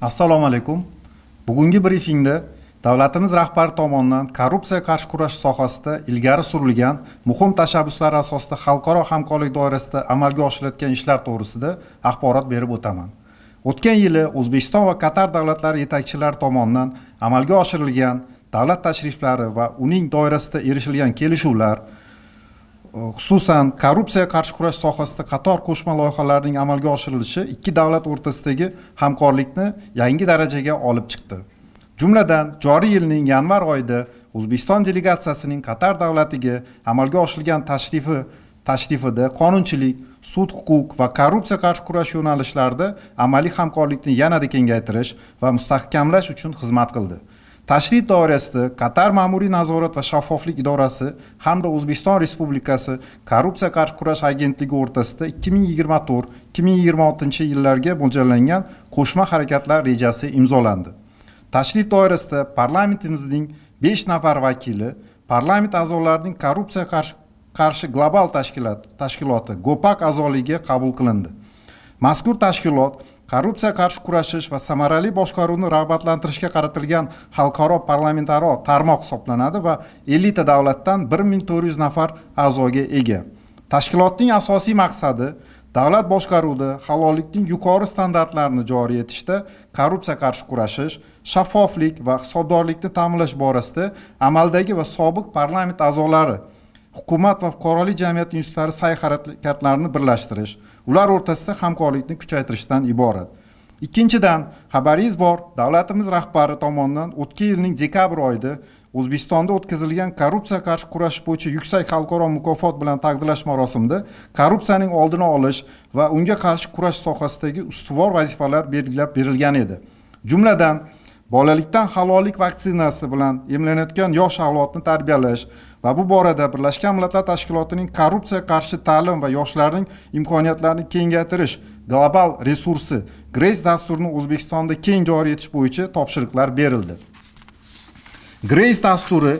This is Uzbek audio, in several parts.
assalomu alaykum bugungi brifingda davlatimiz rahbari tomonidan korrupsiya qarshi kurash sohasida ilgari surilgan muhim tashabbuslar asosida xalqaro hamkorlik doirasida amalga oshirilayotgan ishlar to'g'risida axborot berib o'taman o'tgan yili o'zbekiston va qatar davlatlari yetakchilari tomonidan amalga oshirilgan davlat tashriflari va uning doirasida erishilgan kelishuvlar Э, xususan korrupsiyaga qarshi kurash sohasida qator qo'shma loyihalarning amalga oshirilishi ikki davlat o'rtasidagi hamkorlikni yangi darajaga olib chiqdi jumladan joriy yilning yanvar oyida o'zbekiston delegatsiyasining qatar davlatiga amalga oshirilgan tashrifi tashrifida qonunchilik sud huquq va korrupsiya qarshi kurash yo'nalishlarida amaliy hamkorlikni yanada kengaytirish va mustahkamlash uchun xizmat qildi tashrif doirasida qatar ma'muriy nazorat va shaffoflik idorasi hamda o'zbekiston respublikasi korrupsiya qarshi kurash agentligi o'rtasida 2024-2026 yillarga mo'ljallangan qo'shma harakatlar rejasi imzolandi tashrif doirasida parlamentimizning 5 nafar vakili parlament a'zolarining korrupsiya qarshi qarshi global tashkilot tashkiloti gopak a'zoligiga qabul qilindi mazkur tashkilot korrupsiya qarshi kurashish va samarali boshqaruvni rag'batlantirishga qaratilgan xalqaro parlamentaro tarmoq hisoblanadi va elita davlatdan bir ming to'rt yuz nafar a'zoga ega tashkilotning asosiy maqsadi davlat boshqaruvida halollikning yuqori standartlarini joriy etishda korrupsiya qarshi kurashish shaffoflik va hisobdorlikni ta'minlash borasida amaldagi va sobiq parlament a'zolari hukumat va fuqarolik jamiyati institutlari sa'y harakatlarini birlashtirish ular o'rtasida hamkorlikni kuchaytirishdan iborat ikkinchidan xabaringiz bor davlatimiz rahbari tomonidan o'tgan yilning dekabr oyida o'zbekistonda o'tkazilgan korrupsiya qarshi kurash bo'yicha yuksak xalqaro mukofot bilan taqdirlash marosimida korrupsiyaning oldini olish va unga qarshi kurash sohasidagi ustuvor vazifalar belgilab berilgan edi jumladan bolalikdan halollik vaksinasi bilan emlanayotgan yosh avlodni tarbiyalash va bu borada birlashgan millatlar tashkilotining korrupsiya qarshi ta'lim va yoshlarning imkoniyatlarini kengaytirish global resursi greys dasturini o'zbekistonda keng joriy etish bo'yicha topshiriqlar berildi greys dasturi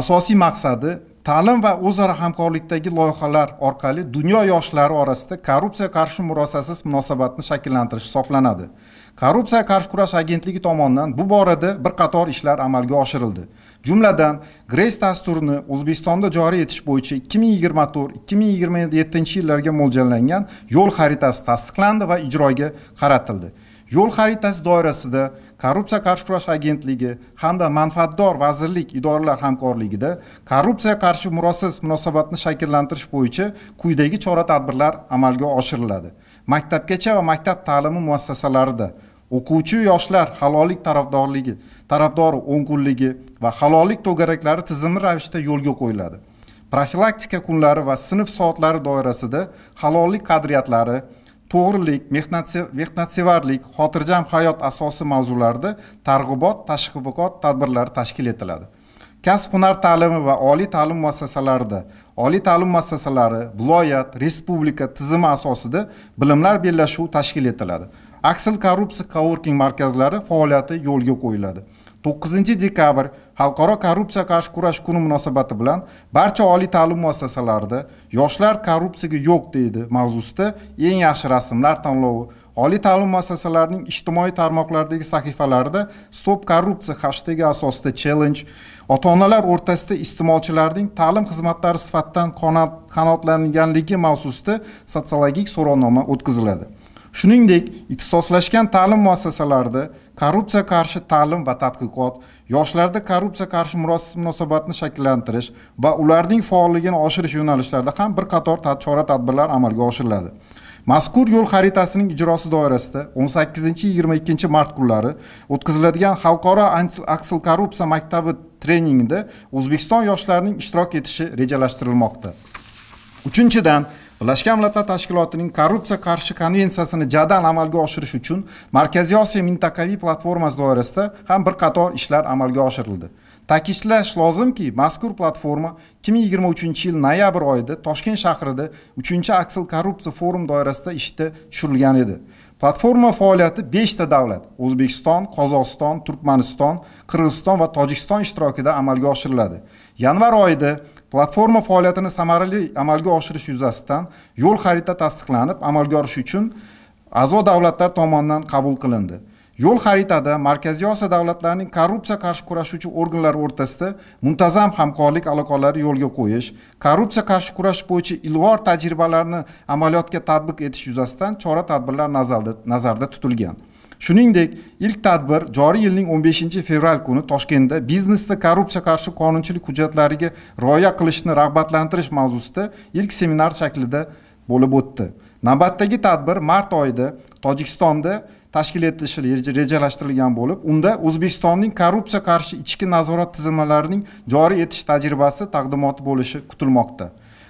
asosiy maqsadi ta'lim va o'zaro hamkorlikdagi loyihalar orqali dunyo yoshlari orasida korrupsiya qarshi murosasiz munosabatni shakllantirish hisoblanadi korrupsiya qarshi kurash agentligi tomonidan bu borada bir qator ishlar amalga oshirildi jumladan greys dasturini o'zbekistonda joriy etish bo'yicha 2024 2027 yillarga mo'ljallangan yo'l xaritasi tasdiqlandi va ijroga qaratildi yo'l xaritasi doirasida korrupsiya qarshi kurash agentligi hamda manfaatdor vazirlik idoralar hamkorligida korrupsiya qarshi murosasiz munosabatni shakllantirish bo'yicha quyidagi chora tadbirlar amalga oshiriladi maktabgacha va maktab ta'limi muassasalarida o'quvchi yoshlar halollik tarafdorligi tarafdori o'ngkunligi va halollik to'garaklari tizimli ravishda yo'lga qo'yiladi profilaktika kunlari va sinf soatlari doirasida halollik qadriyatlari to'g'rilik mehnatsevarlik xotirjam hayot asosi mavzularida targ'ibot tashviqot tadbirlari tashkil etiladi kasb hunar ta'limi va oliy ta'lim muassasalarida oliy ta'lim muassasalari viloyat respublika tizimi asosida bilimlar bellashuvi tashkil etiladi aksil korrupsiya coworking markazlari faoliyati yo'lga qo'yiladi to'qqizinchi dekabr xalqaro korrupsiyaga qarshi kurash kuni munosabati bilan barcha oliy ta'lim muassasalarida yoshlar korrupsiyaga yo'q deydi mavzusida eng yaxshi rasmlar tanlovi oliy ta'lim muassasalarining ijtimoiy tarmoqlardagi sahifalarida stop korrupsiya hashtegi asosida challenge ota onalar o'rtasida iste'molchilarning ta'lim xizmatlari sifatidan qanoatlanganligi mavzusida sotsiologik so'rovnoma o'tkaziladi shuningdek ixtisoslashgan ta'lim muassasalarida korrupsiya qarshi ta'lim va tadqiqot yoshlarda korrupsiya qarshi munosabatni shakllantirish va ularning faolligini oshirish yo'nalishlarida ham bir qator chora tadbirlar amalga oshiriladi mazkur yo'l xaritasining ijrosi doirasida 18-22 mart kunlari o'tkaziladigan xalqaro aksil korrupsiya maktabi treningida o'zbekiston yoshlarining ishtirok etishi rejalashtirilmoqda uchinchidan birlashgan millatlar tashkilotining korrupsiya qarshi konvensiyasini jadal amalga oshirish uchun markaziy osiyo mintaqaviy platformasi doirasida ham bir qator ishlar amalga oshirildi ta'kidlash lozimki mazkur platforma 2023 yil noyabr oyida toshkent shahrida 3 aksil korrupsiya forum doirasida ishga tushirilgan edi platforma faoliyati 5 ta davlat o'zbekiston qozog'iston turkmaniston qirg'iziston va tojikiston ishtirokida amalga oshiriladi yanvar oyida platforma faoliyatini samarali amalga oshirish yuzasidan yo'l xarita tasdiqlanib amalga oshirish uchun a'zo davlatlar tomonidan qabul qilindi yo'l xaritada markaziy osiyo davlatlarining korrupsiya qarshi kurashuvchi organlari o'rtasida muntazam hamkorlik aloqalari yo'lga qo'yish korrupsiya qarshi kurash bo'yicha ilg'or tajribalarni amaliyotga tatbiq etish yuzasidan chora tadbirlar nazarda tutilgan shuningdek ilk tadbir joriy yilning 15 fevral kuni toshkentda biznesda korrupsiya qarshi qonunchilik hujjatlariga rioya qilishni rag'batlantirish mavzusida ilk seminar shaklida bo'lib o'tdi navbatdagi tadbir mart oyida tojikistonda tashkil etilishi rejalashtirilgan bo'lib unda o'zbekistonning korrupsiya qarshi ichki nazorat tizimlarining joriy etish tajribasi taqdimoti bo'lishi kutilmoqda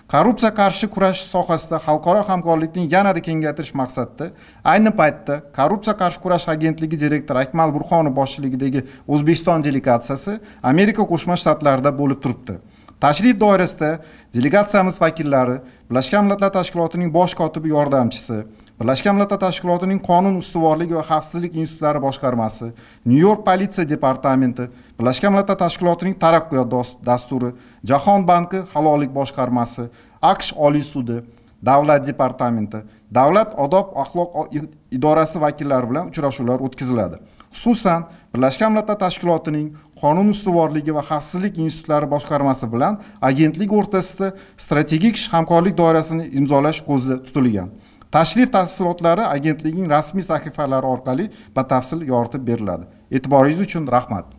korrupsiya qarshi kurashish sohasida xalqaro hamkorlikni yanada kengaytirish maqsadida ayni paytda korrupsiya qarshi kurash agentligi direktori akmal burxonov boshchiligidagi o'zbekiston delegatsiyasi amerika qo'shma shtatlarida bo'lib turibdi tashrif doirasida delegatsiyamiz vakillari birlashgan millatlar tashkilotining bosh kotibi yordamchisi birlashgan millatlar tashkilotining qonun ustuvorligi va xavfsizlik institutlari boshqarmasi nyu york politsiya departamenti birlashgan millatlar tashkilotining taraqqiyot dasturi jahon banki halollik boshqarmasi aqsh oliy sudi davlat departamenti davlat odob axloq idorasi vakillari bilan uchrashuvlar o'tkaziladi xususan birlashgan millatlar tashkilotining qonun ustuvorligi va xavfsizlik institutlari boshqarmasi bilan agentlik o'rtasida strategik hamkorlik doirasini imzolash ko'zda tutilgan tashrif tafsilotlari agentlikning rasmiy sahifalari orqali batafsil yoritib beriladi e'tiboringiz uchun rahmat